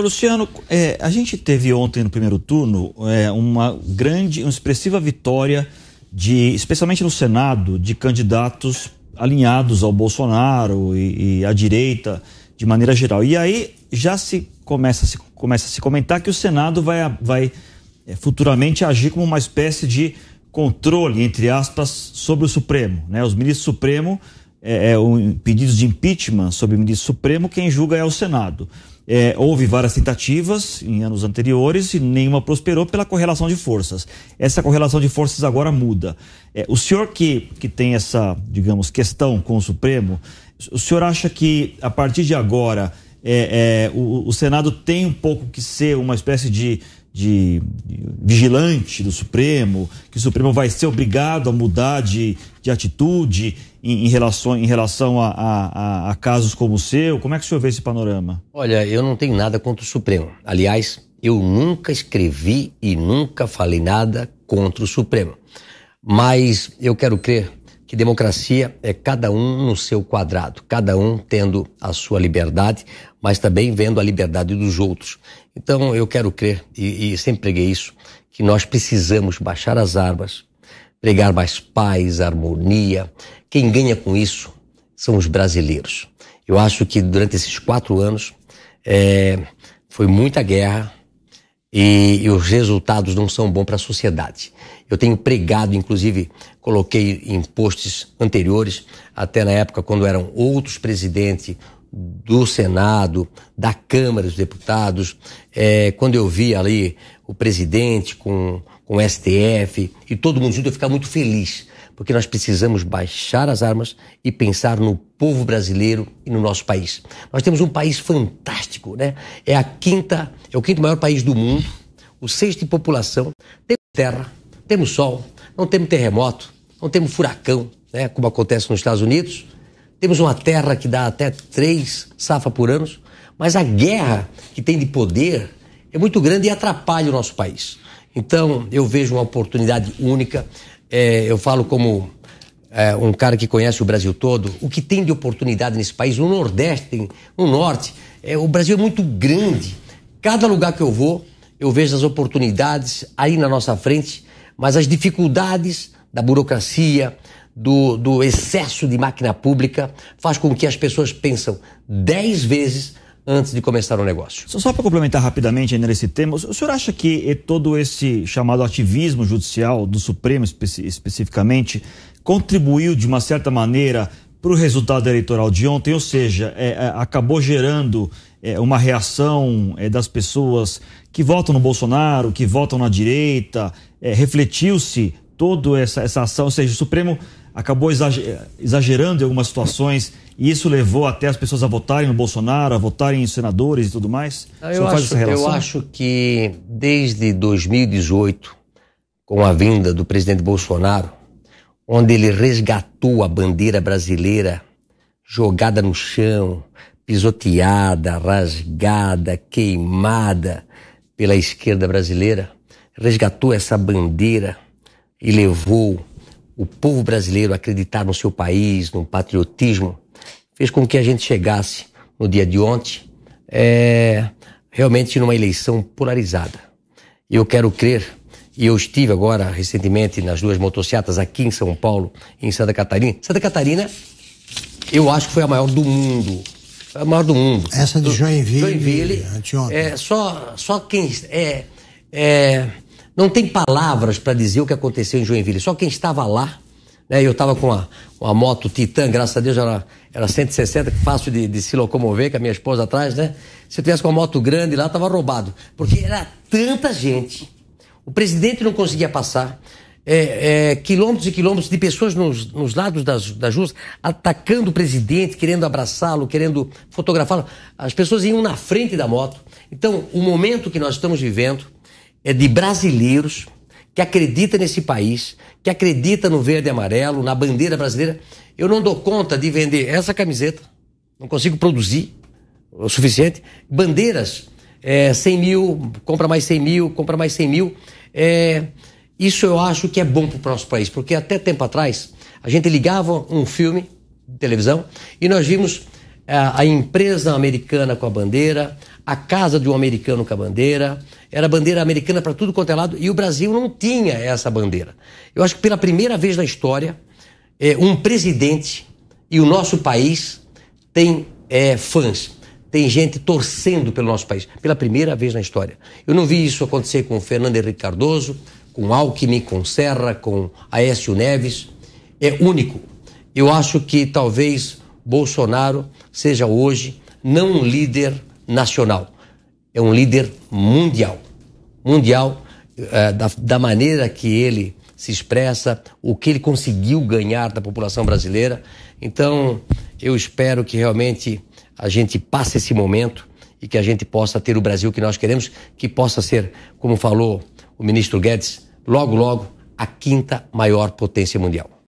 Luciano, é, a gente teve ontem no primeiro turno é, uma grande, uma expressiva vitória de, especialmente no Senado, de candidatos alinhados ao Bolsonaro e, e à direita de maneira geral. E aí já se começa, se começa a se comentar que o Senado vai, vai é, futuramente agir como uma espécie de controle, entre aspas, sobre o Supremo. Né? Os ministros do Supremo, é, um, é, pedidos de impeachment sobre o ministro Supremo, quem julga é o Senado. É, houve várias tentativas em anos anteriores e nenhuma prosperou pela correlação de forças. Essa correlação de forças agora muda. É, o senhor que, que tem essa, digamos, questão com o Supremo, o senhor acha que a partir de agora é, é, o, o, Senado tem um pouco que ser uma espécie de, de, de, vigilante do Supremo, que o Supremo vai ser obrigado a mudar de, de atitude em, em relação, em relação a, a, a casos como o seu? Como é que o senhor vê esse panorama? Olha, eu não tenho nada contra o Supremo. Aliás, eu nunca escrevi e nunca falei nada contra o Supremo. Mas eu quero crer que democracia é cada um no seu quadrado, cada um tendo a sua liberdade, mas também vendo a liberdade dos outros. Então eu quero crer, e, e sempre preguei isso, que nós precisamos baixar as armas, pregar mais paz, harmonia. Quem ganha com isso são os brasileiros. Eu acho que durante esses quatro anos é, foi muita guerra, e, e os resultados não são bons para a sociedade. Eu tenho pregado, inclusive, coloquei em posts anteriores, até na época quando eram outros presidentes do Senado, da Câmara dos Deputados, é, quando eu vi ali o presidente com, com o STF e todo mundo junto, eu ficava muito feliz porque nós precisamos baixar as armas e pensar no povo brasileiro e no nosso país. Nós temos um país fantástico, né? É a quinta, é o quinto maior país do mundo, o sexto em população. Temos terra, temos sol, não temos terremoto, não temos furacão, né? Como acontece nos Estados Unidos. Temos uma terra que dá até três safas por ano, mas a guerra que tem de poder é muito grande e atrapalha o nosso país. Então, eu vejo uma oportunidade única é, eu falo como é, um cara que conhece o Brasil todo, o que tem de oportunidade nesse país, no Nordeste, no Norte, é, o Brasil é muito grande. Cada lugar que eu vou, eu vejo as oportunidades aí na nossa frente, mas as dificuldades da burocracia, do, do excesso de máquina pública, faz com que as pessoas pensam dez vezes antes de começar o negócio. Só, só para complementar rapidamente ainda nesse tema, o senhor acha que eh, todo esse chamado ativismo judicial do Supremo espe especificamente contribuiu de uma certa maneira para o resultado eleitoral de ontem, ou seja, é, é, acabou gerando é, uma reação é, das pessoas que votam no Bolsonaro, que votam na direita, é, refletiu-se toda essa, essa ação, ou seja, o Supremo acabou exagerando em algumas situações e isso levou até as pessoas a votarem no Bolsonaro, a votarem em senadores e tudo mais? Eu, acho, eu acho que desde 2018, com a vinda do presidente Bolsonaro, onde ele resgatou a bandeira brasileira jogada no chão, pisoteada, rasgada, queimada pela esquerda brasileira, resgatou essa bandeira e levou o povo brasileiro a acreditar no seu país, no patriotismo, fez com que a gente chegasse no dia de ontem é, realmente numa eleição polarizada. E Eu quero crer, e eu estive agora recentemente nas duas motocicletas aqui em São Paulo, em Santa Catarina. Santa Catarina, eu acho que foi a maior do mundo. A maior do mundo. Essa de Joinville. Joinville. Anteontem. É, só, só quem. É, é, não tem palavras para dizer o que aconteceu em Joinville. Só quem estava lá, né? Eu estava com a, moto Titan, graças a Deus era, era 160, fácil de, de se locomover, com a minha esposa atrás, né? Se eu tivesse com uma moto grande lá, estava roubado. Porque era tanta gente. O presidente não conseguia passar. É, é, quilômetros e quilômetros de pessoas nos, nos lados das, das ruas atacando o presidente, querendo abraçá-lo, querendo fotografá-lo. As pessoas iam na frente da moto. Então, o momento que nós estamos vivendo é de brasileiros que acredita nesse país, que acredita no verde e amarelo, na bandeira brasileira. Eu não dou conta de vender essa camiseta, não consigo produzir o suficiente. Bandeiras, é, 100 mil, compra mais 100 mil, compra mais 100 mil. É, isso eu acho que é bom para o nosso país, porque até tempo atrás a gente ligava um filme de televisão e nós vimos é, a empresa americana com a bandeira, a casa de um americano com a bandeira, era bandeira americana para tudo quanto é lado, e o Brasil não tinha essa bandeira. Eu acho que pela primeira vez na história, é, um presidente e o nosso país tem é, fãs, tem gente torcendo pelo nosso país, pela primeira vez na história. Eu não vi isso acontecer com Fernando Henrique Cardoso, com Alckmin, com Serra, com Aécio Neves. É único. Eu acho que talvez Bolsonaro seja hoje não um líder nacional, é um líder mundial. Mundial é, da, da maneira que ele se expressa, o que ele conseguiu ganhar da população brasileira. Então, eu espero que realmente a gente passe esse momento e que a gente possa ter o Brasil que nós queremos, que possa ser, como falou o ministro Guedes, logo, logo, a quinta maior potência mundial.